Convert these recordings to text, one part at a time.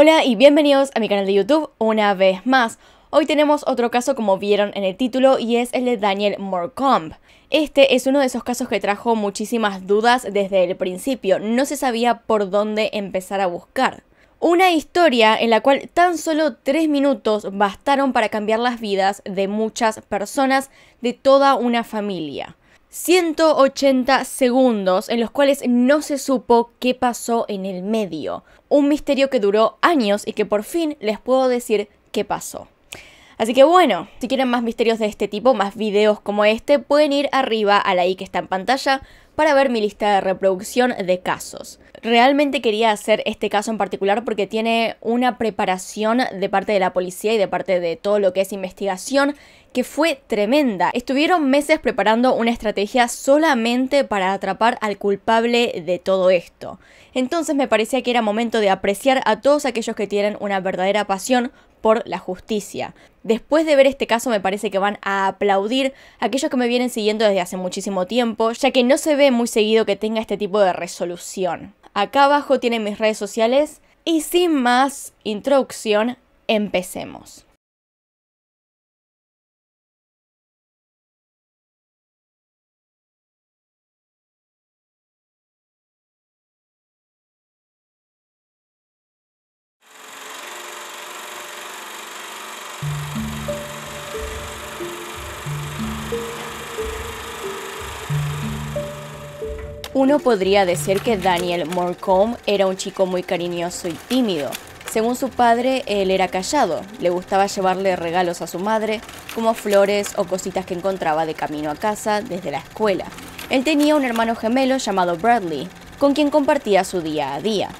Hola y bienvenidos a mi canal de YouTube una vez más. Hoy tenemos otro caso como vieron en el título y es el de Daniel Morcombe. Este es uno de esos casos que trajo muchísimas dudas desde el principio, no se sabía por dónde empezar a buscar. Una historia en la cual tan solo tres minutos bastaron para cambiar las vidas de muchas personas de toda una familia. 180 segundos en los cuales no se supo qué pasó en el medio. Un misterio que duró años y que por fin les puedo decir qué pasó. Así que bueno, si quieren más misterios de este tipo, más videos como este, pueden ir arriba a la i que está en pantalla para ver mi lista de reproducción de casos. Realmente quería hacer este caso en particular porque tiene una preparación de parte de la policía y de parte de todo lo que es investigación que fue tremenda. Estuvieron meses preparando una estrategia solamente para atrapar al culpable de todo esto. Entonces me parecía que era momento de apreciar a todos aquellos que tienen una verdadera pasión por la justicia. Después de ver este caso me parece que van a aplaudir aquellos que me vienen siguiendo desde hace muchísimo tiempo, ya que no se ve muy seguido que tenga este tipo de resolución. Acá abajo tienen mis redes sociales y sin más introducción, empecemos. Uno podría decir que Daniel Morcombe era un chico muy cariñoso y tímido. Según su padre, él era callado, le gustaba llevarle regalos a su madre, como flores o cositas que encontraba de camino a casa desde la escuela. Él tenía un hermano gemelo llamado Bradley, con quien compartía su día a día.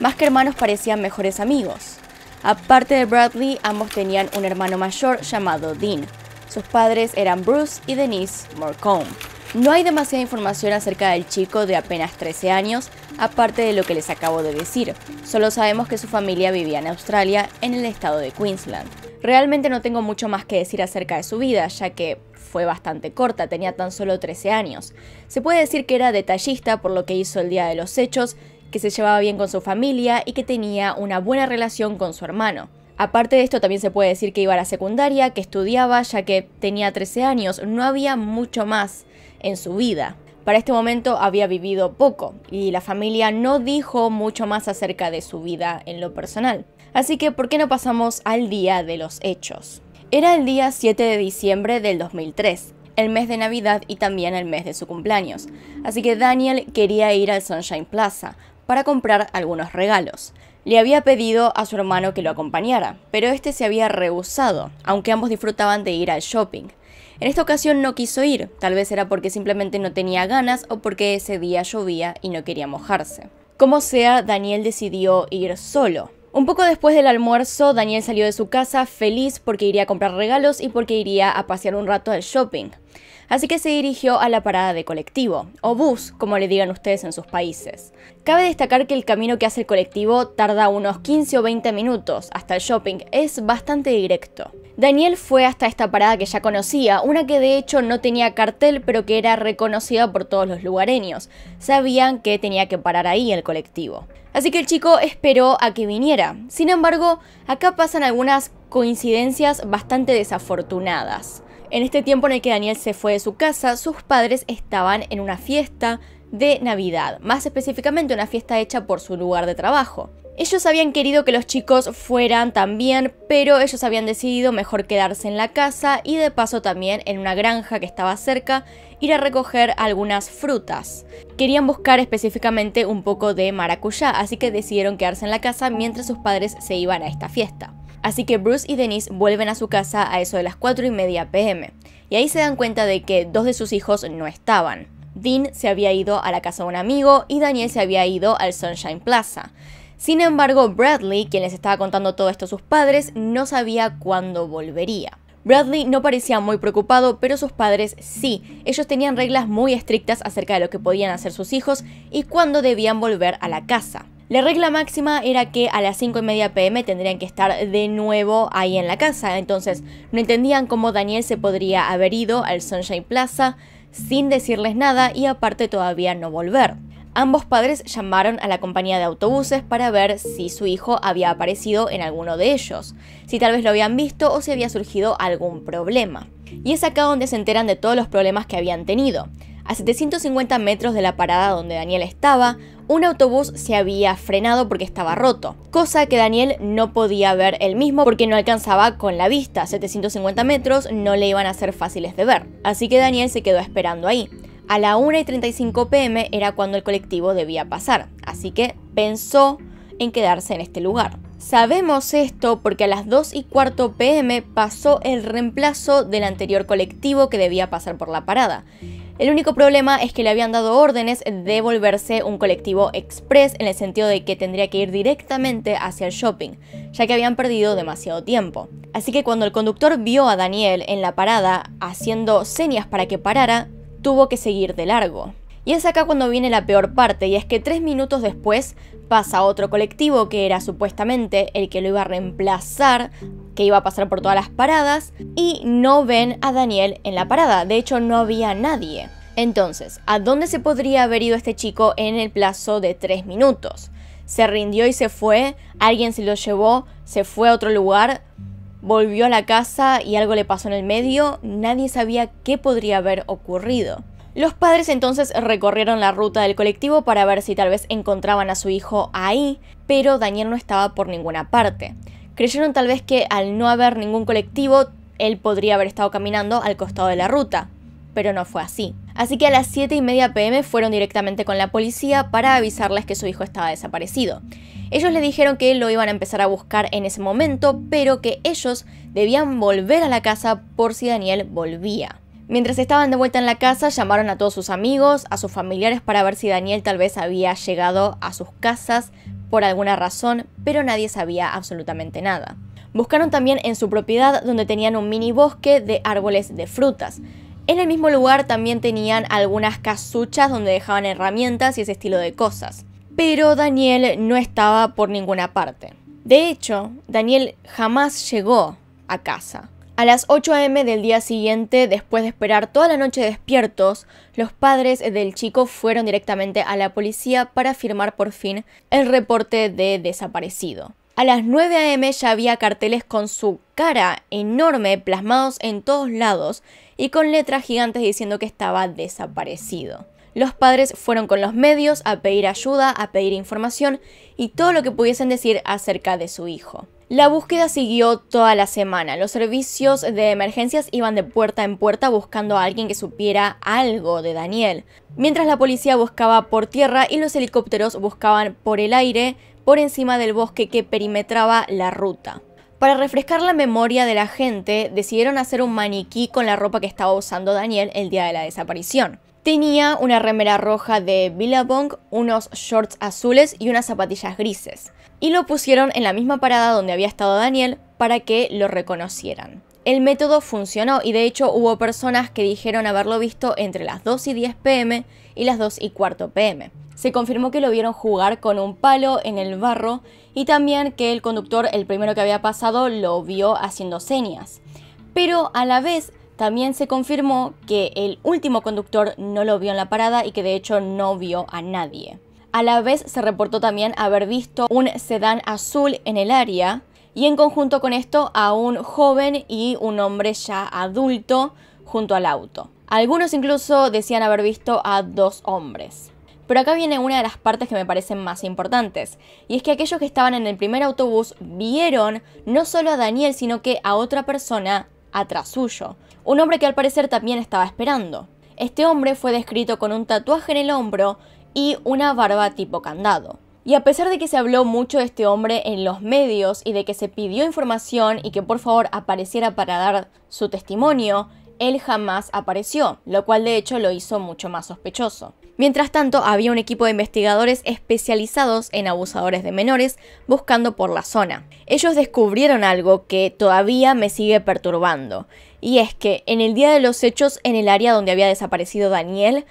Más que hermanos parecían mejores amigos. Aparte de Bradley, ambos tenían un hermano mayor llamado Dean. Sus padres eran Bruce y Denise Morcombe. No hay demasiada información acerca del chico de apenas 13 años, aparte de lo que les acabo de decir. Solo sabemos que su familia vivía en Australia, en el estado de Queensland. Realmente no tengo mucho más que decir acerca de su vida, ya que fue bastante corta, tenía tan solo 13 años. Se puede decir que era detallista por lo que hizo el día de los hechos, que se llevaba bien con su familia y que tenía una buena relación con su hermano. Aparte de esto, también se puede decir que iba a la secundaria, que estudiaba, ya que tenía 13 años, no había mucho más en su vida. Para este momento había vivido poco y la familia no dijo mucho más acerca de su vida en lo personal. Así que, ¿por qué no pasamos al día de los hechos? Era el día 7 de diciembre del 2003, el mes de Navidad y también el mes de su cumpleaños. Así que Daniel quería ir al Sunshine Plaza para comprar algunos regalos. Le había pedido a su hermano que lo acompañara, pero este se había rehusado, aunque ambos disfrutaban de ir al shopping. En esta ocasión no quiso ir, tal vez era porque simplemente no tenía ganas o porque ese día llovía y no quería mojarse. Como sea, Daniel decidió ir solo. Un poco después del almuerzo, Daniel salió de su casa feliz porque iría a comprar regalos y porque iría a pasear un rato al shopping. Así que se dirigió a la parada de colectivo, o bus, como le digan ustedes en sus países. Cabe destacar que el camino que hace el colectivo tarda unos 15 o 20 minutos hasta el shopping, es bastante directo. Daniel fue hasta esta parada que ya conocía, una que de hecho no tenía cartel pero que era reconocida por todos los lugareños. Sabían que tenía que parar ahí el colectivo. Así que el chico esperó a que viniera. Sin embargo, acá pasan algunas coincidencias bastante desafortunadas. En este tiempo en el que Daniel se fue de su casa, sus padres estaban en una fiesta de Navidad, más específicamente una fiesta hecha por su lugar de trabajo. Ellos habían querido que los chicos fueran también, pero ellos habían decidido mejor quedarse en la casa y de paso también en una granja que estaba cerca ir a recoger algunas frutas. Querían buscar específicamente un poco de maracuyá, así que decidieron quedarse en la casa mientras sus padres se iban a esta fiesta. Así que Bruce y Denise vuelven a su casa a eso de las 4 y media pm, y ahí se dan cuenta de que dos de sus hijos no estaban. Dean se había ido a la casa de un amigo y Daniel se había ido al Sunshine Plaza. Sin embargo, Bradley, quien les estaba contando todo esto a sus padres, no sabía cuándo volvería. Bradley no parecía muy preocupado, pero sus padres sí. Ellos tenían reglas muy estrictas acerca de lo que podían hacer sus hijos y cuándo debían volver a la casa. La regla máxima era que a las 5 y media pm tendrían que estar de nuevo ahí en la casa, entonces no entendían cómo Daniel se podría haber ido al Sunshine Plaza sin decirles nada y aparte todavía no volver. Ambos padres llamaron a la compañía de autobuses para ver si su hijo había aparecido en alguno de ellos, si tal vez lo habían visto o si había surgido algún problema. Y es acá donde se enteran de todos los problemas que habían tenido. A 750 metros de la parada donde Daniel estaba, un autobús se había frenado porque estaba roto, cosa que Daniel no podía ver él mismo porque no alcanzaba con la vista, 750 metros no le iban a ser fáciles de ver, así que Daniel se quedó esperando ahí. A la 1 y 35 pm era cuando el colectivo debía pasar, así que pensó en quedarse en este lugar. Sabemos esto porque a las 2 y cuarto pm pasó el reemplazo del anterior colectivo que debía pasar por la parada, el único problema es que le habían dado órdenes de volverse un colectivo express en el sentido de que tendría que ir directamente hacia el shopping, ya que habían perdido demasiado tiempo. Así que cuando el conductor vio a Daniel en la parada haciendo señas para que parara, tuvo que seguir de largo. Y es acá cuando viene la peor parte, y es que tres minutos después pasa otro colectivo que era supuestamente el que lo iba a reemplazar, que iba a pasar por todas las paradas, y no ven a Daniel en la parada, de hecho no había nadie. Entonces, ¿a dónde se podría haber ido este chico en el plazo de tres minutos? ¿Se rindió y se fue? ¿Alguien se lo llevó? ¿Se fue a otro lugar? volvió a la casa y algo le pasó en el medio, nadie sabía qué podría haber ocurrido. Los padres entonces recorrieron la ruta del colectivo para ver si tal vez encontraban a su hijo ahí, pero Daniel no estaba por ninguna parte. Creyeron tal vez que al no haber ningún colectivo, él podría haber estado caminando al costado de la ruta, pero no fue así. Así que a las 7 y media pm fueron directamente con la policía para avisarles que su hijo estaba desaparecido. Ellos le dijeron que lo iban a empezar a buscar en ese momento, pero que ellos debían volver a la casa por si Daniel volvía. Mientras estaban de vuelta en la casa, llamaron a todos sus amigos, a sus familiares para ver si Daniel tal vez había llegado a sus casas por alguna razón, pero nadie sabía absolutamente nada. Buscaron también en su propiedad donde tenían un mini bosque de árboles de frutas. En el mismo lugar también tenían algunas casuchas donde dejaban herramientas y ese estilo de cosas. Pero Daniel no estaba por ninguna parte. De hecho, Daniel jamás llegó a casa. A las 8 a.m. del día siguiente, después de esperar toda la noche despiertos, los padres del chico fueron directamente a la policía para firmar por fin el reporte de desaparecido. A las 9 a.m. ya había carteles con su cara enorme plasmados en todos lados y con letras gigantes diciendo que estaba desaparecido. Los padres fueron con los medios a pedir ayuda, a pedir información y todo lo que pudiesen decir acerca de su hijo. La búsqueda siguió toda la semana. Los servicios de emergencias iban de puerta en puerta buscando a alguien que supiera algo de Daniel. Mientras la policía buscaba por tierra y los helicópteros buscaban por el aire, por encima del bosque que perimetraba la ruta. Para refrescar la memoria de la gente, decidieron hacer un maniquí con la ropa que estaba usando Daniel el día de la desaparición. Tenía una remera roja de Billabong, unos shorts azules y unas zapatillas grises y lo pusieron en la misma parada donde había estado Daniel para que lo reconocieran. El método funcionó y de hecho hubo personas que dijeron haberlo visto entre las 2 y 10 pm y las 2 y cuarto pm. Se confirmó que lo vieron jugar con un palo en el barro y también que el conductor, el primero que había pasado, lo vio haciendo señas. Pero a la vez también se confirmó que el último conductor no lo vio en la parada y que de hecho no vio a nadie. A la vez se reportó también haber visto un sedán azul en el área y en conjunto con esto a un joven y un hombre ya adulto junto al auto. Algunos incluso decían haber visto a dos hombres. Pero acá viene una de las partes que me parecen más importantes, y es que aquellos que estaban en el primer autobús vieron no solo a Daniel, sino que a otra persona atrás suyo, un hombre que al parecer también estaba esperando. Este hombre fue descrito con un tatuaje en el hombro y una barba tipo candado. Y a pesar de que se habló mucho de este hombre en los medios y de que se pidió información y que por favor apareciera para dar su testimonio, él jamás apareció, lo cual de hecho lo hizo mucho más sospechoso. Mientras tanto, había un equipo de investigadores especializados en abusadores de menores buscando por la zona. Ellos descubrieron algo que todavía me sigue perturbando, y es que en el día de los hechos en el área donde había desaparecido Daniel,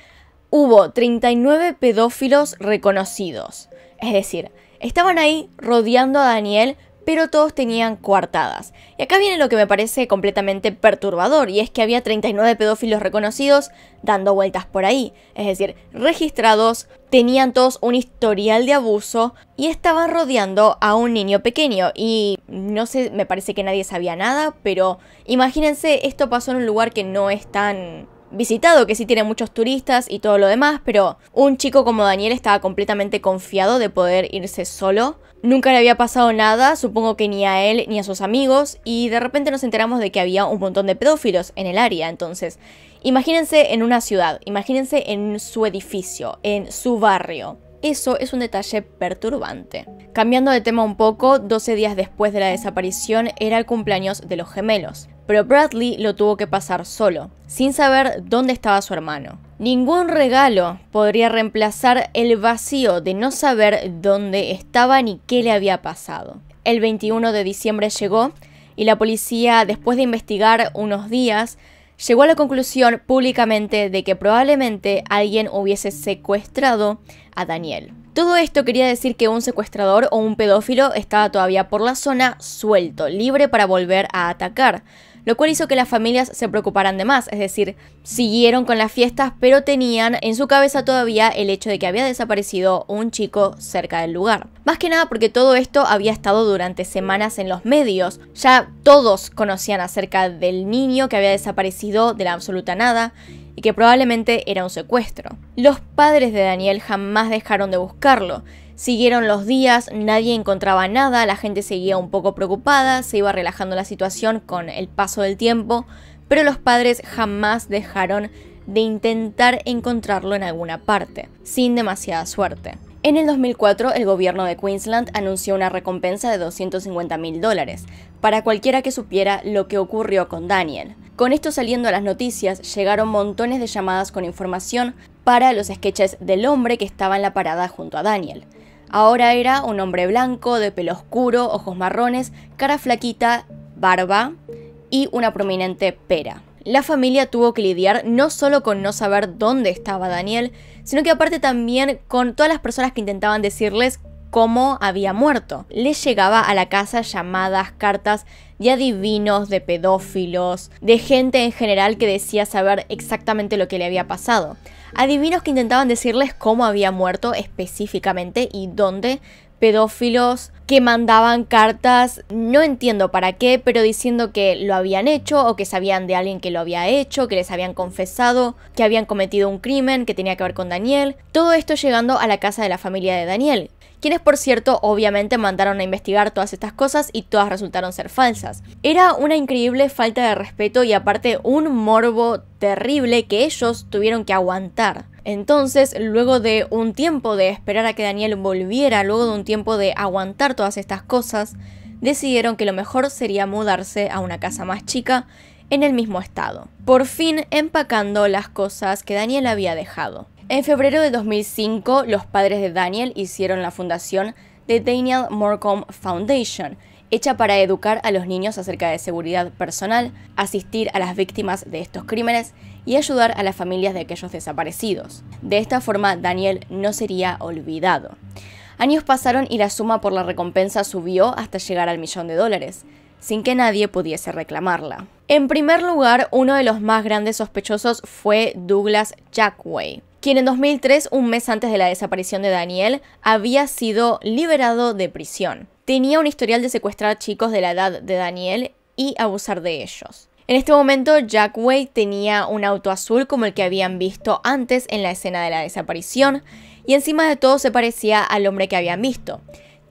hubo 39 pedófilos reconocidos. Es decir, estaban ahí rodeando a Daniel, pero todos tenían coartadas. Y acá viene lo que me parece completamente perturbador, y es que había 39 pedófilos reconocidos dando vueltas por ahí. Es decir, registrados, tenían todos un historial de abuso y estaban rodeando a un niño pequeño. Y no sé, me parece que nadie sabía nada, pero imagínense, esto pasó en un lugar que no es tan visitado, que sí tiene muchos turistas y todo lo demás, pero un chico como Daniel estaba completamente confiado de poder irse solo. Nunca le había pasado nada, supongo que ni a él ni a sus amigos, y de repente nos enteramos de que había un montón de pedófilos en el área, entonces, imagínense en una ciudad, imagínense en su edificio, en su barrio. Eso es un detalle perturbante. Cambiando de tema un poco, 12 días después de la desaparición era el cumpleaños de los gemelos, pero Bradley lo tuvo que pasar solo, sin saber dónde estaba su hermano. Ningún regalo podría reemplazar el vacío de no saber dónde estaba ni qué le había pasado. El 21 de diciembre llegó y la policía, después de investigar unos días, llegó a la conclusión públicamente de que probablemente alguien hubiese secuestrado a Daniel. Todo esto quería decir que un secuestrador o un pedófilo estaba todavía por la zona suelto, libre para volver a atacar lo cual hizo que las familias se preocuparan de más, es decir, siguieron con las fiestas, pero tenían en su cabeza todavía el hecho de que había desaparecido un chico cerca del lugar. Más que nada porque todo esto había estado durante semanas en los medios, ya todos conocían acerca del niño que había desaparecido de la absoluta nada, y que probablemente era un secuestro. Los padres de Daniel jamás dejaron de buscarlo, Siguieron los días, nadie encontraba nada, la gente seguía un poco preocupada, se iba relajando la situación con el paso del tiempo, pero los padres jamás dejaron de intentar encontrarlo en alguna parte, sin demasiada suerte. En el 2004, el gobierno de Queensland anunció una recompensa de 250 mil dólares para cualquiera que supiera lo que ocurrió con Daniel. Con esto saliendo a las noticias, llegaron montones de llamadas con información para los sketches del hombre que estaba en la parada junto a Daniel. Ahora era un hombre blanco, de pelo oscuro, ojos marrones, cara flaquita, barba y una prominente pera. La familia tuvo que lidiar no solo con no saber dónde estaba Daniel, sino que aparte también con todas las personas que intentaban decirles cómo había muerto. Les llegaba a la casa llamadas, cartas, de adivinos, de pedófilos, de gente en general que decía saber exactamente lo que le había pasado. Adivinos que intentaban decirles cómo había muerto específicamente y dónde, pedófilos, que mandaban cartas, no entiendo para qué, pero diciendo que lo habían hecho o que sabían de alguien que lo había hecho, que les habían confesado, que habían cometido un crimen que tenía que ver con Daniel. Todo esto llegando a la casa de la familia de Daniel, quienes por cierto obviamente mandaron a investigar todas estas cosas y todas resultaron ser falsas. Era una increíble falta de respeto y aparte un morbo terrible que ellos tuvieron que aguantar. Entonces, luego de un tiempo de esperar a que Daniel volviera, luego de un tiempo de aguantar todas estas cosas, decidieron que lo mejor sería mudarse a una casa más chica en el mismo estado, por fin empacando las cosas que Daniel había dejado. En febrero de 2005, los padres de Daniel hicieron la fundación de Daniel Morecombe Foundation, hecha para educar a los niños acerca de seguridad personal, asistir a las víctimas de estos crímenes y ayudar a las familias de aquellos desaparecidos. De esta forma, Daniel no sería olvidado. Años pasaron y la suma por la recompensa subió hasta llegar al millón de dólares, sin que nadie pudiese reclamarla. En primer lugar, uno de los más grandes sospechosos fue Douglas Jackway, quien en 2003, un mes antes de la desaparición de Daniel, había sido liberado de prisión. Tenía un historial de secuestrar chicos de la edad de Daniel y abusar de ellos. En este momento, Jack Way tenía un auto azul como el que habían visto antes en la escena de la desaparición, y encima de todo se parecía al hombre que habían visto.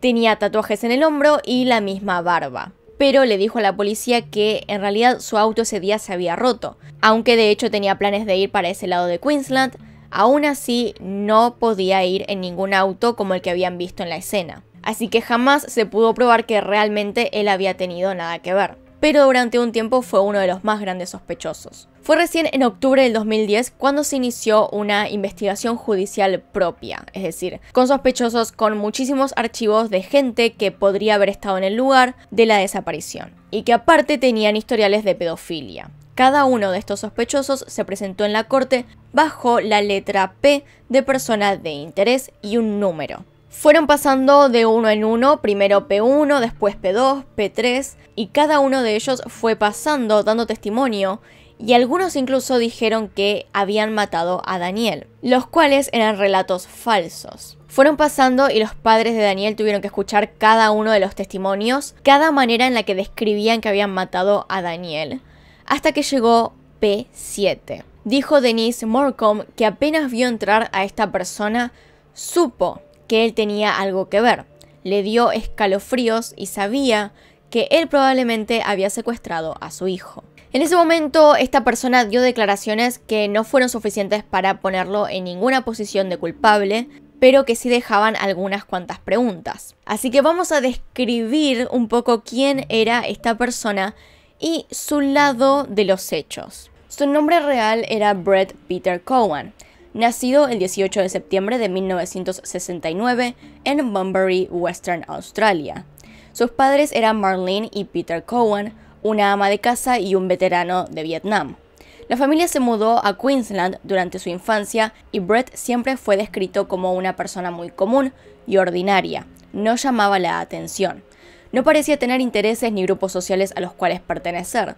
Tenía tatuajes en el hombro y la misma barba. Pero le dijo a la policía que en realidad su auto ese día se había roto, aunque de hecho tenía planes de ir para ese lado de Queensland, aún así no podía ir en ningún auto como el que habían visto en la escena. Así que jamás se pudo probar que realmente él había tenido nada que ver pero durante un tiempo fue uno de los más grandes sospechosos. Fue recién en octubre del 2010 cuando se inició una investigación judicial propia, es decir, con sospechosos con muchísimos archivos de gente que podría haber estado en el lugar de la desaparición y que aparte tenían historiales de pedofilia. Cada uno de estos sospechosos se presentó en la corte bajo la letra P de persona de interés y un número. Fueron pasando de uno en uno, primero P1, después P2, P3, y cada uno de ellos fue pasando, dando testimonio, y algunos incluso dijeron que habían matado a Daniel, los cuales eran relatos falsos. Fueron pasando y los padres de Daniel tuvieron que escuchar cada uno de los testimonios, cada manera en la que describían que habían matado a Daniel, hasta que llegó P7. Dijo Denise Morcom que apenas vio entrar a esta persona, supo que él tenía algo que ver. Le dio escalofríos y sabía que él probablemente había secuestrado a su hijo. En ese momento, esta persona dio declaraciones que no fueron suficientes para ponerlo en ninguna posición de culpable, pero que sí dejaban algunas cuantas preguntas. Así que vamos a describir un poco quién era esta persona y su lado de los hechos. Su nombre real era Brett Peter Cowan nacido el 18 de septiembre de 1969 en Bunbury, Western Australia. Sus padres eran Marlene y Peter Cowan, una ama de casa y un veterano de Vietnam. La familia se mudó a Queensland durante su infancia y Brett siempre fue descrito como una persona muy común y ordinaria. No llamaba la atención. No parecía tener intereses ni grupos sociales a los cuales pertenecer.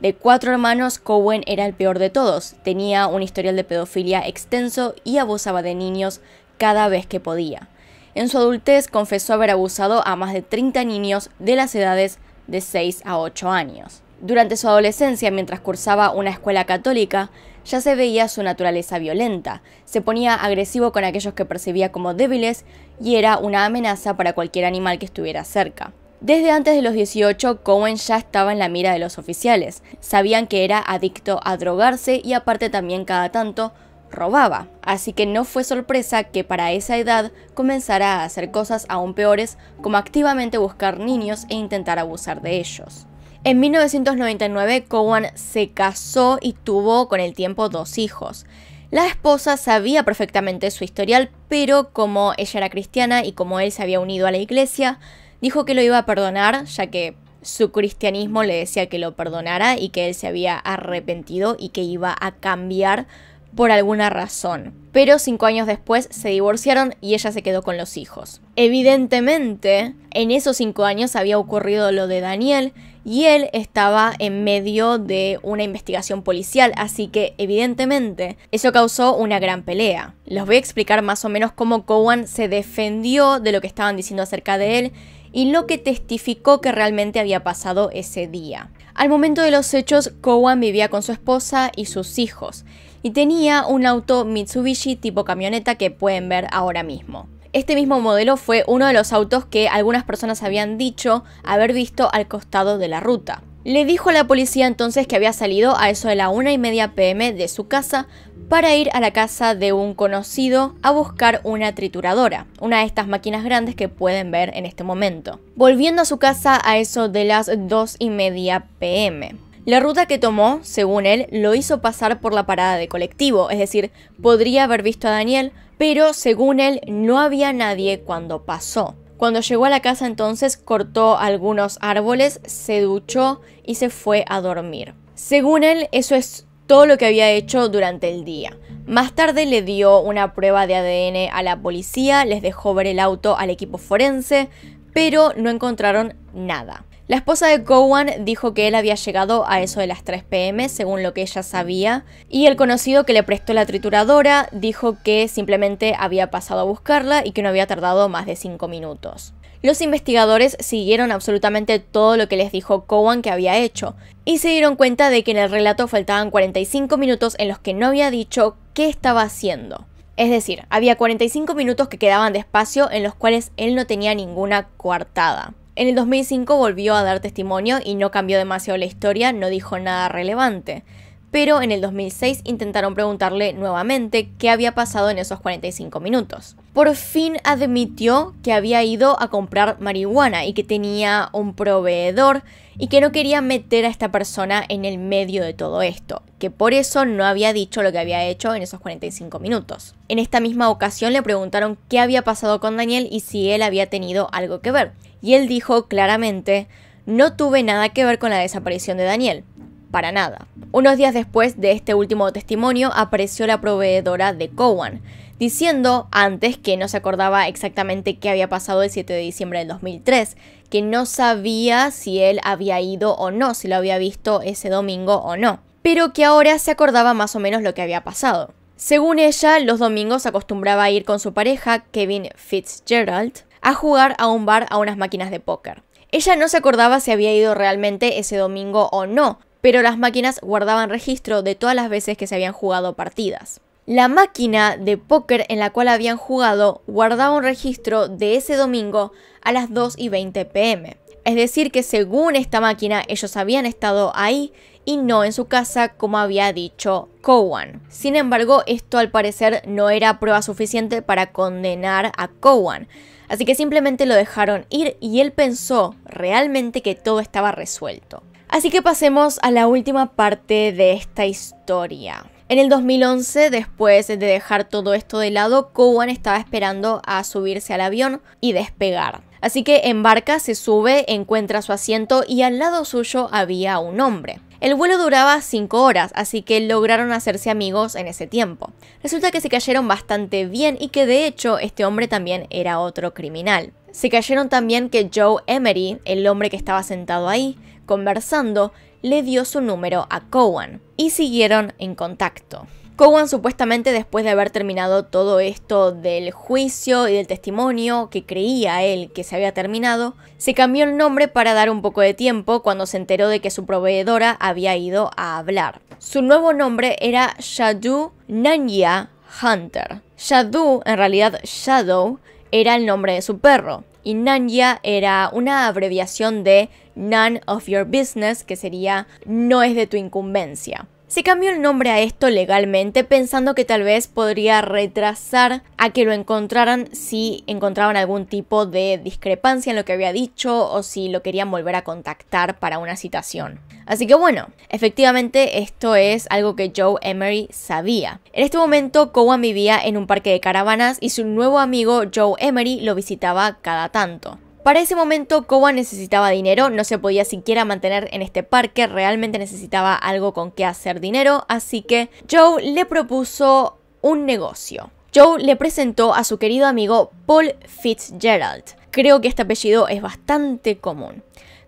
De cuatro hermanos, Cowen era el peor de todos, tenía un historial de pedofilia extenso y abusaba de niños cada vez que podía. En su adultez confesó haber abusado a más de 30 niños de las edades de 6 a 8 años. Durante su adolescencia, mientras cursaba una escuela católica, ya se veía su naturaleza violenta, se ponía agresivo con aquellos que percibía como débiles y era una amenaza para cualquier animal que estuviera cerca. Desde antes de los 18, Cohen ya estaba en la mira de los oficiales. Sabían que era adicto a drogarse y aparte también cada tanto robaba. Así que no fue sorpresa que para esa edad comenzara a hacer cosas aún peores como activamente buscar niños e intentar abusar de ellos. En 1999, Cowan se casó y tuvo con el tiempo dos hijos. La esposa sabía perfectamente su historial, pero como ella era cristiana y como él se había unido a la iglesia, Dijo que lo iba a perdonar, ya que su cristianismo le decía que lo perdonara y que él se había arrepentido y que iba a cambiar por alguna razón. Pero cinco años después se divorciaron y ella se quedó con los hijos. Evidentemente, en esos cinco años había ocurrido lo de Daniel y él estaba en medio de una investigación policial, así que evidentemente eso causó una gran pelea. Les voy a explicar más o menos cómo Cowan se defendió de lo que estaban diciendo acerca de él y lo que testificó que realmente había pasado ese día. Al momento de los hechos, Cowan vivía con su esposa y sus hijos, y tenía un auto Mitsubishi tipo camioneta que pueden ver ahora mismo. Este mismo modelo fue uno de los autos que algunas personas habían dicho haber visto al costado de la ruta. Le dijo a la policía entonces que había salido a eso de la 1 y media pm de su casa para ir a la casa de un conocido a buscar una trituradora, una de estas máquinas grandes que pueden ver en este momento. Volviendo a su casa a eso de las 2 y media pm. La ruta que tomó, según él, lo hizo pasar por la parada de colectivo, es decir, podría haber visto a Daniel, pero según él no había nadie cuando pasó. Cuando llegó a la casa entonces cortó algunos árboles, se duchó y se fue a dormir. Según él, eso es todo lo que había hecho durante el día. Más tarde le dio una prueba de ADN a la policía, les dejó ver el auto al equipo forense, pero no encontraron nada. La esposa de Cowan dijo que él había llegado a eso de las 3 pm, según lo que ella sabía, y el conocido que le prestó la trituradora dijo que simplemente había pasado a buscarla y que no había tardado más de 5 minutos. Los investigadores siguieron absolutamente todo lo que les dijo Cowan que había hecho, y se dieron cuenta de que en el relato faltaban 45 minutos en los que no había dicho qué estaba haciendo. Es decir, había 45 minutos que quedaban de espacio en los cuales él no tenía ninguna coartada. En el 2005 volvió a dar testimonio y no cambió demasiado la historia, no dijo nada relevante pero en el 2006 intentaron preguntarle nuevamente qué había pasado en esos 45 minutos. Por fin admitió que había ido a comprar marihuana y que tenía un proveedor y que no quería meter a esta persona en el medio de todo esto, que por eso no había dicho lo que había hecho en esos 45 minutos. En esta misma ocasión le preguntaron qué había pasado con Daniel y si él había tenido algo que ver, y él dijo claramente, no tuve nada que ver con la desaparición de Daniel para nada. Unos días después de este último testimonio apareció la proveedora de Cowan, diciendo antes que no se acordaba exactamente qué había pasado el 7 de diciembre del 2003, que no sabía si él había ido o no, si lo había visto ese domingo o no, pero que ahora se acordaba más o menos lo que había pasado. Según ella, los domingos acostumbraba a ir con su pareja, Kevin Fitzgerald, a jugar a un bar a unas máquinas de póker. Ella no se acordaba si había ido realmente ese domingo o no, pero las máquinas guardaban registro de todas las veces que se habían jugado partidas. La máquina de póker en la cual habían jugado guardaba un registro de ese domingo a las 2 y 20 pm. Es decir, que según esta máquina ellos habían estado ahí y no en su casa como había dicho Cowan. Sin embargo, esto al parecer no era prueba suficiente para condenar a Cowan, así que simplemente lo dejaron ir y él pensó realmente que todo estaba resuelto. Así que pasemos a la última parte de esta historia. En el 2011, después de dejar todo esto de lado, Cowan estaba esperando a subirse al avión y despegar. Así que embarca, se sube, encuentra su asiento y al lado suyo había un hombre. El vuelo duraba 5 horas, así que lograron hacerse amigos en ese tiempo. Resulta que se cayeron bastante bien y que de hecho este hombre también era otro criminal. Se cayeron también que Joe Emery, el hombre que estaba sentado ahí, conversando, le dio su número a Cowan y siguieron en contacto. Cowan supuestamente después de haber terminado todo esto del juicio y del testimonio que creía él que se había terminado, se cambió el nombre para dar un poco de tiempo cuando se enteró de que su proveedora había ido a hablar. Su nuevo nombre era Shadu Nanya Hunter. Shadu, en realidad Shadow, era el nombre de su perro y Nanya era una abreviación de None of Your Business, que sería no es de tu incumbencia. Se cambió el nombre a esto legalmente pensando que tal vez podría retrasar a que lo encontraran si encontraban algún tipo de discrepancia en lo que había dicho o si lo querían volver a contactar para una citación. Así que bueno, efectivamente esto es algo que Joe Emery sabía. En este momento Cowan vivía en un parque de caravanas y su nuevo amigo Joe Emery lo visitaba cada tanto. Para ese momento Koba necesitaba dinero, no se podía siquiera mantener en este parque, realmente necesitaba algo con que hacer dinero, así que Joe le propuso un negocio. Joe le presentó a su querido amigo Paul Fitzgerald. Creo que este apellido es bastante común.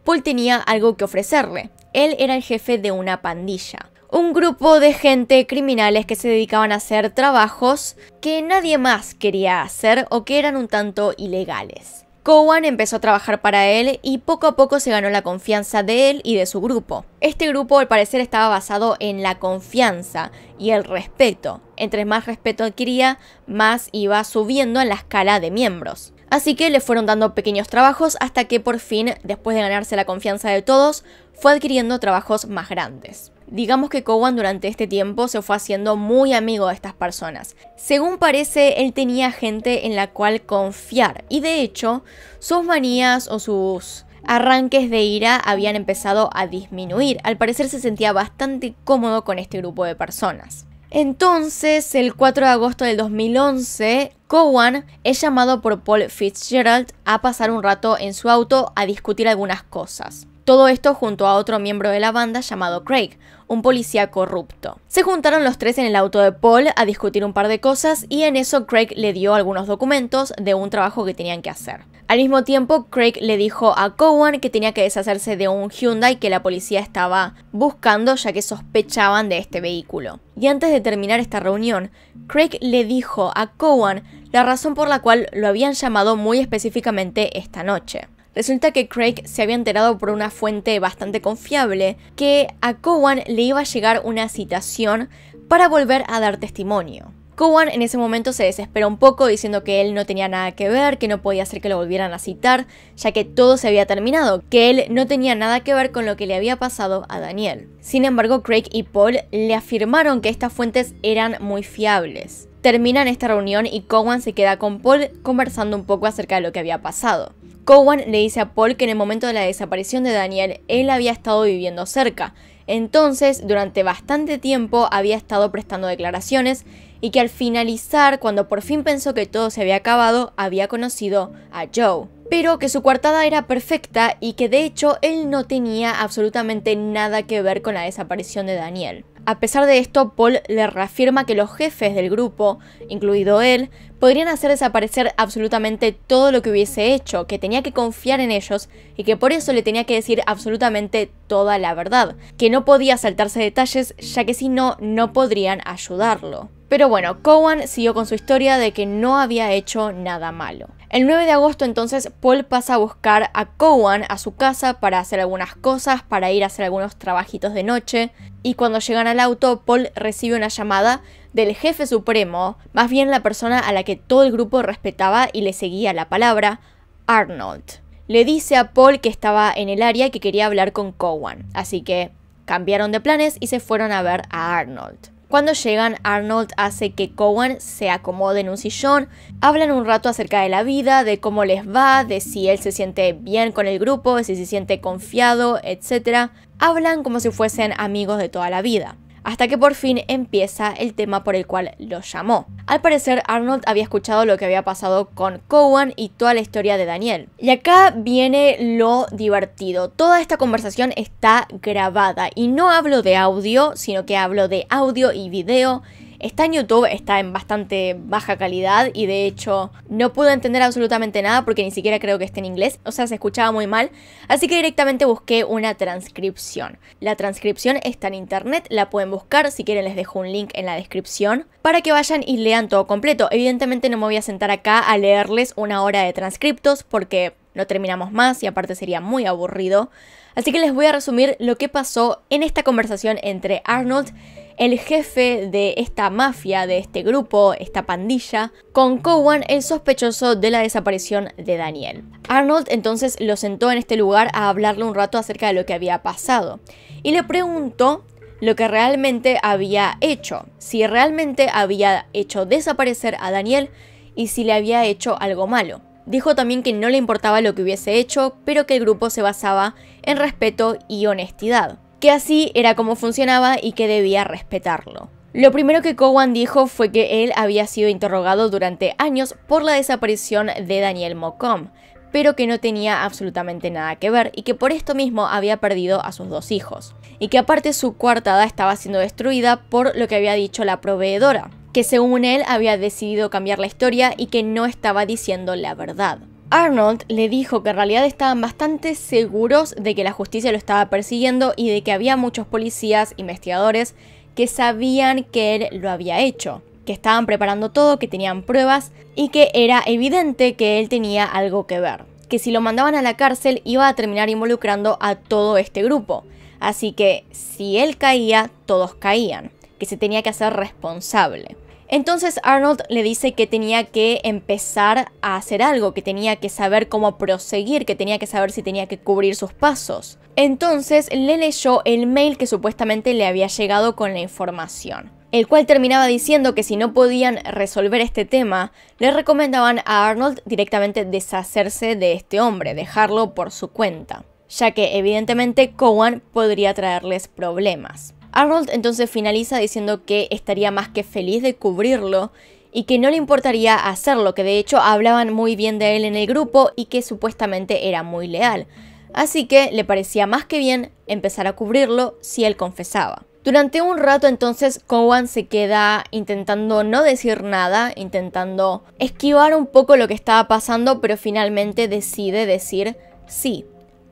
Paul tenía algo que ofrecerle. Él era el jefe de una pandilla. Un grupo de gente criminales que se dedicaban a hacer trabajos que nadie más quería hacer o que eran un tanto ilegales. Cowan empezó a trabajar para él y poco a poco se ganó la confianza de él y de su grupo. Este grupo al parecer estaba basado en la confianza y el respeto. Entre más respeto adquiría, más iba subiendo en la escala de miembros. Así que le fueron dando pequeños trabajos hasta que por fin, después de ganarse la confianza de todos, fue adquiriendo trabajos más grandes. Digamos que Cowan durante este tiempo se fue haciendo muy amigo de estas personas. Según parece, él tenía gente en la cual confiar y de hecho, sus manías o sus arranques de ira habían empezado a disminuir. Al parecer se sentía bastante cómodo con este grupo de personas. Entonces, el 4 de agosto del 2011, Cowan es llamado por Paul Fitzgerald a pasar un rato en su auto a discutir algunas cosas. Todo esto junto a otro miembro de la banda llamado Craig, un policía corrupto. Se juntaron los tres en el auto de Paul a discutir un par de cosas y en eso Craig le dio algunos documentos de un trabajo que tenían que hacer. Al mismo tiempo, Craig le dijo a Cowan que tenía que deshacerse de un Hyundai que la policía estaba buscando ya que sospechaban de este vehículo. Y antes de terminar esta reunión, Craig le dijo a Cowan la razón por la cual lo habían llamado muy específicamente esta noche. Resulta que Craig se había enterado por una fuente bastante confiable que a Cowan le iba a llegar una citación para volver a dar testimonio. Cowan en ese momento se desesperó un poco diciendo que él no tenía nada que ver, que no podía hacer que lo volvieran a citar, ya que todo se había terminado, que él no tenía nada que ver con lo que le había pasado a Daniel. Sin embargo, Craig y Paul le afirmaron que estas fuentes eran muy fiables. Terminan esta reunión y Cowan se queda con Paul conversando un poco acerca de lo que había pasado. Cowan le dice a Paul que en el momento de la desaparición de Daniel, él había estado viviendo cerca. Entonces, durante bastante tiempo había estado prestando declaraciones y que al finalizar, cuando por fin pensó que todo se había acabado, había conocido a Joe. Pero que su coartada era perfecta y que de hecho él no tenía absolutamente nada que ver con la desaparición de Daniel. A pesar de esto, Paul le reafirma que los jefes del grupo, incluido él, podrían hacer desaparecer absolutamente todo lo que hubiese hecho, que tenía que confiar en ellos y que por eso le tenía que decir absolutamente toda la verdad, que no podía saltarse detalles ya que si no, no podrían ayudarlo. Pero bueno, Cowan siguió con su historia de que no había hecho nada malo. El 9 de agosto entonces Paul pasa a buscar a Cowan a su casa para hacer algunas cosas, para ir a hacer algunos trabajitos de noche, y cuando llegan al auto, Paul recibe una llamada del jefe supremo, más bien la persona a la que todo el grupo respetaba y le seguía la palabra, Arnold. Le dice a Paul que estaba en el área y que quería hablar con Cowan, así que cambiaron de planes y se fueron a ver a Arnold. Cuando llegan, Arnold hace que Cowan se acomode en un sillón, hablan un rato acerca de la vida, de cómo les va, de si él se siente bien con el grupo, de si se siente confiado, etc hablan como si fuesen amigos de toda la vida hasta que por fin empieza el tema por el cual los llamó. Al parecer, Arnold había escuchado lo que había pasado con Cowan y toda la historia de Daniel. Y acá viene lo divertido. Toda esta conversación está grabada y no hablo de audio, sino que hablo de audio y video Está en YouTube, está en bastante baja calidad y de hecho no pude entender absolutamente nada porque ni siquiera creo que esté en inglés, o sea, se escuchaba muy mal, así que directamente busqué una transcripción. La transcripción está en internet, la pueden buscar, si quieren les dejo un link en la descripción para que vayan y lean todo completo. Evidentemente no me voy a sentar acá a leerles una hora de transcriptos porque no terminamos más y aparte sería muy aburrido. Así que les voy a resumir lo que pasó en esta conversación entre Arnold el jefe de esta mafia, de este grupo, esta pandilla, con Cowan el sospechoso de la desaparición de Daniel. Arnold entonces lo sentó en este lugar a hablarle un rato acerca de lo que había pasado y le preguntó lo que realmente había hecho, si realmente había hecho desaparecer a Daniel y si le había hecho algo malo. Dijo también que no le importaba lo que hubiese hecho, pero que el grupo se basaba en respeto y honestidad que así era como funcionaba y que debía respetarlo. Lo primero que Cowan dijo fue que él había sido interrogado durante años por la desaparición de Daniel Mocom, pero que no tenía absolutamente nada que ver y que por esto mismo había perdido a sus dos hijos, y que aparte su edad estaba siendo destruida por lo que había dicho la proveedora, que según él había decidido cambiar la historia y que no estaba diciendo la verdad. Arnold le dijo que en realidad estaban bastante seguros de que la justicia lo estaba persiguiendo y de que había muchos policías, investigadores, que sabían que él lo había hecho, que estaban preparando todo, que tenían pruebas y que era evidente que él tenía algo que ver, que si lo mandaban a la cárcel iba a terminar involucrando a todo este grupo, así que si él caía, todos caían, que se tenía que hacer responsable. Entonces Arnold le dice que tenía que empezar a hacer algo, que tenía que saber cómo proseguir, que tenía que saber si tenía que cubrir sus pasos. Entonces le leyó el mail que supuestamente le había llegado con la información el cual terminaba diciendo que si no podían resolver este tema, le recomendaban a Arnold directamente deshacerse de este hombre, dejarlo por su cuenta, ya que evidentemente Cowan podría traerles problemas. Arnold entonces finaliza diciendo que estaría más que feliz de cubrirlo y que no le importaría hacerlo, que de hecho hablaban muy bien de él en el grupo y que supuestamente era muy leal. Así que le parecía más que bien empezar a cubrirlo si él confesaba. Durante un rato entonces Cowan se queda intentando no decir nada, intentando esquivar un poco lo que estaba pasando, pero finalmente decide decir sí,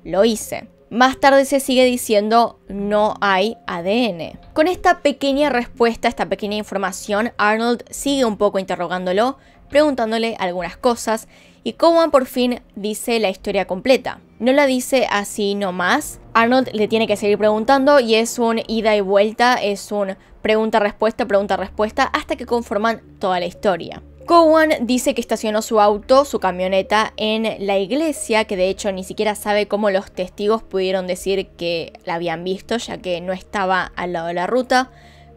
lo hice. Más tarde se sigue diciendo no hay ADN. Con esta pequeña respuesta, esta pequeña información, Arnold sigue un poco interrogándolo, preguntándole algunas cosas y Cowan por fin dice la historia completa. No la dice así nomás, Arnold le tiene que seguir preguntando y es un ida y vuelta, es un pregunta-respuesta, pregunta-respuesta, hasta que conforman toda la historia. Cowan dice que estacionó su auto, su camioneta, en la iglesia, que de hecho ni siquiera sabe cómo los testigos pudieron decir que la habían visto, ya que no estaba al lado de la ruta,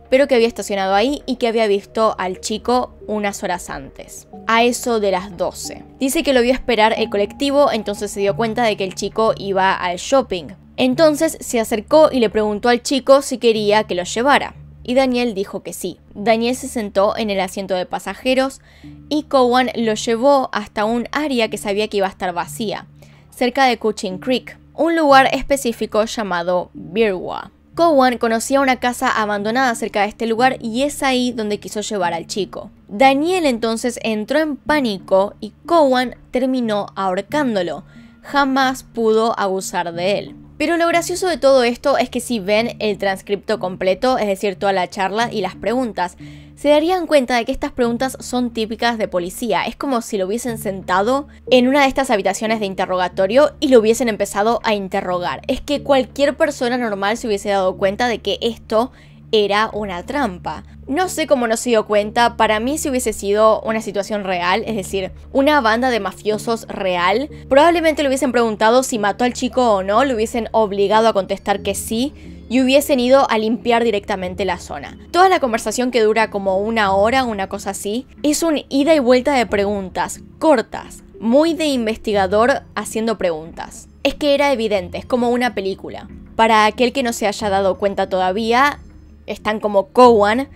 pero que había estacionado ahí y que había visto al chico unas horas antes, a eso de las 12. Dice que lo vio esperar el colectivo, entonces se dio cuenta de que el chico iba al shopping. Entonces se acercó y le preguntó al chico si quería que lo llevara y Daniel dijo que sí. Daniel se sentó en el asiento de pasajeros y Cowan lo llevó hasta un área que sabía que iba a estar vacía, cerca de Cushing Creek, un lugar específico llamado Birwa. Cowan conocía una casa abandonada cerca de este lugar y es ahí donde quiso llevar al chico. Daniel entonces entró en pánico y Cowan terminó ahorcándolo. Jamás pudo abusar de él. Pero lo gracioso de todo esto es que si ven el transcripto completo, es decir, toda la charla y las preguntas, se darían cuenta de que estas preguntas son típicas de policía. Es como si lo hubiesen sentado en una de estas habitaciones de interrogatorio y lo hubiesen empezado a interrogar. Es que cualquier persona normal se hubiese dado cuenta de que esto era una trampa. No sé cómo no se dio cuenta, para mí si hubiese sido una situación real, es decir, una banda de mafiosos real, probablemente le hubiesen preguntado si mató al chico o no, le hubiesen obligado a contestar que sí y hubiesen ido a limpiar directamente la zona. Toda la conversación que dura como una hora, una cosa así, es un ida y vuelta de preguntas, cortas, muy de investigador haciendo preguntas. Es que era evidente, es como una película. Para aquel que no se haya dado cuenta todavía, están como Cowan,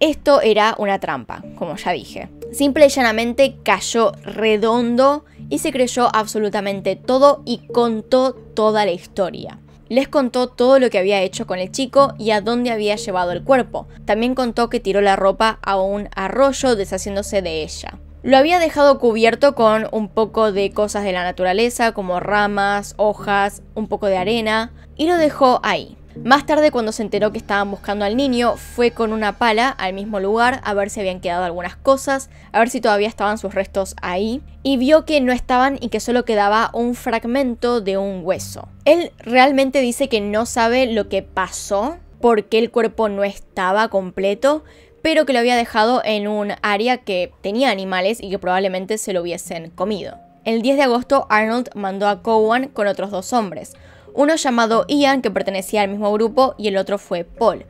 esto era una trampa, como ya dije. Simple y llanamente cayó redondo y se creyó absolutamente todo y contó toda la historia. Les contó todo lo que había hecho con el chico y a dónde había llevado el cuerpo. También contó que tiró la ropa a un arroyo deshaciéndose de ella. Lo había dejado cubierto con un poco de cosas de la naturaleza, como ramas, hojas, un poco de arena, y lo dejó ahí. Más tarde, cuando se enteró que estaban buscando al niño, fue con una pala al mismo lugar a ver si habían quedado algunas cosas, a ver si todavía estaban sus restos ahí, y vio que no estaban y que solo quedaba un fragmento de un hueso. Él realmente dice que no sabe lo que pasó, porque el cuerpo no estaba completo, pero que lo había dejado en un área que tenía animales y que probablemente se lo hubiesen comido. El 10 de agosto, Arnold mandó a Cowan con otros dos hombres, uno llamado Ian que pertenecía al mismo grupo y el otro fue Paul,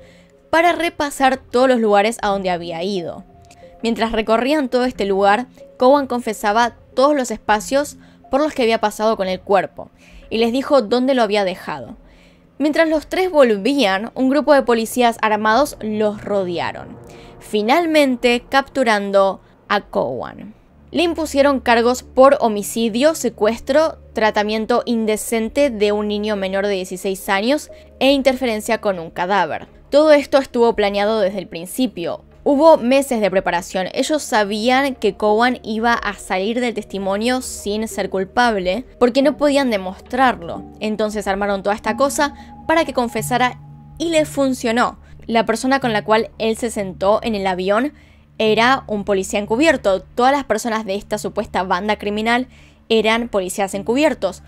para repasar todos los lugares a donde había ido. Mientras recorrían todo este lugar, Cowan confesaba todos los espacios por los que había pasado con el cuerpo y les dijo dónde lo había dejado. Mientras los tres volvían, un grupo de policías armados los rodearon, finalmente capturando a Cowan. Le impusieron cargos por homicidio, secuestro, tratamiento indecente de un niño menor de 16 años e interferencia con un cadáver. Todo esto estuvo planeado desde el principio. Hubo meses de preparación. Ellos sabían que Cowan iba a salir del testimonio sin ser culpable, porque no podían demostrarlo. Entonces armaron toda esta cosa para que confesara y le funcionó. La persona con la cual él se sentó en el avión era un policía encubierto. Todas las personas de esta supuesta banda criminal eran policías encubiertos.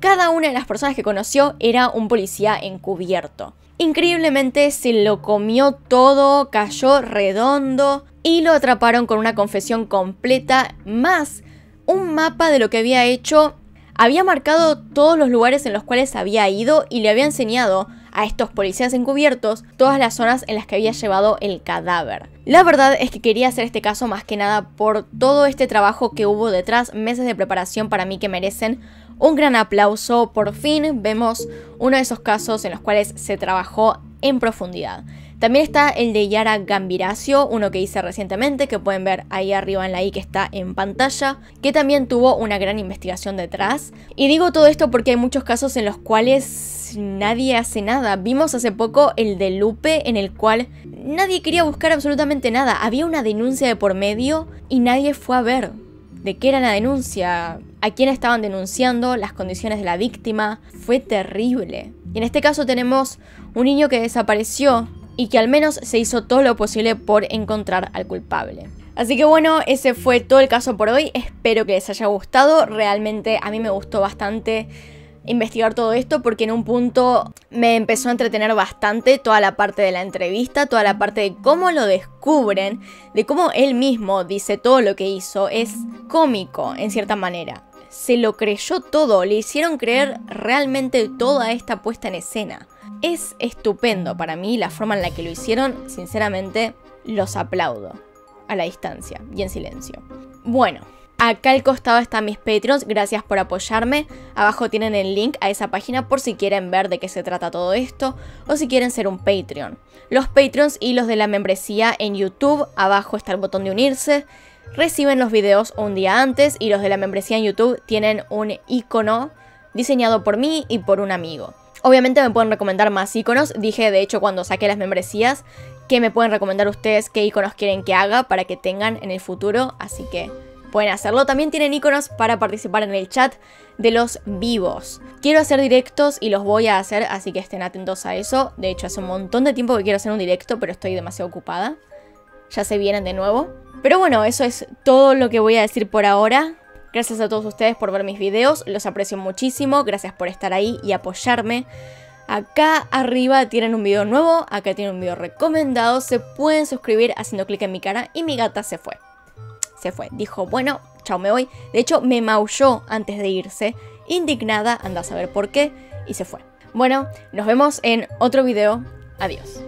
Cada una de las personas que conoció era un policía encubierto. Increíblemente se lo comió todo, cayó redondo y lo atraparon con una confesión completa más un mapa de lo que había hecho. Había marcado todos los lugares en los cuales había ido y le había enseñado a estos policías encubiertos todas las zonas en las que había llevado el cadáver. La verdad es que quería hacer este caso más que nada por todo este trabajo que hubo detrás, meses de preparación para mí que merecen un gran aplauso. Por fin vemos uno de esos casos en los cuales se trabajó en profundidad. También está el de Yara Gambiracio, uno que hice recientemente, que pueden ver ahí arriba en la i que está en pantalla, que también tuvo una gran investigación detrás. Y digo todo esto porque hay muchos casos en los cuales nadie hace nada. Vimos hace poco el de Lupe, en el cual nadie quería buscar absolutamente nada. Había una denuncia de por medio y nadie fue a ver de qué era la denuncia, a quién estaban denunciando, las condiciones de la víctima. Fue terrible. Y en este caso tenemos un niño que desapareció y que al menos se hizo todo lo posible por encontrar al culpable. Así que bueno, ese fue todo el caso por hoy, espero que les haya gustado, realmente a mí me gustó bastante investigar todo esto porque en un punto me empezó a entretener bastante toda la parte de la entrevista, toda la parte de cómo lo descubren, de cómo él mismo dice todo lo que hizo, es cómico en cierta manera. Se lo creyó todo, le hicieron creer realmente toda esta puesta en escena. Es estupendo para mí la forma en la que lo hicieron, sinceramente los aplaudo a la distancia y en silencio. Bueno, acá al costado están mis Patreons, gracias por apoyarme. Abajo tienen el link a esa página por si quieren ver de qué se trata todo esto o si quieren ser un Patreon. Los Patreons y los de la membresía en YouTube, abajo está el botón de unirse. Reciben los videos un día antes y los de la membresía en YouTube tienen un icono diseñado por mí y por un amigo. Obviamente me pueden recomendar más iconos. Dije, de hecho, cuando saqué las membresías, que me pueden recomendar ustedes qué iconos quieren que haga para que tengan en el futuro. Así que pueden hacerlo. También tienen iconos para participar en el chat de los vivos. Quiero hacer directos y los voy a hacer, así que estén atentos a eso. De hecho, hace un montón de tiempo que quiero hacer un directo, pero estoy demasiado ocupada. Ya se vienen de nuevo. Pero bueno, eso es todo lo que voy a decir por ahora. Gracias a todos ustedes por ver mis videos, los aprecio muchísimo, gracias por estar ahí y apoyarme. Acá arriba tienen un video nuevo, acá tienen un video recomendado, se pueden suscribir haciendo clic en mi cara y mi gata se fue. Se fue, dijo, bueno, chao, me voy. De hecho, me maulló antes de irse, indignada, anda a saber por qué, y se fue. Bueno, nos vemos en otro video, adiós.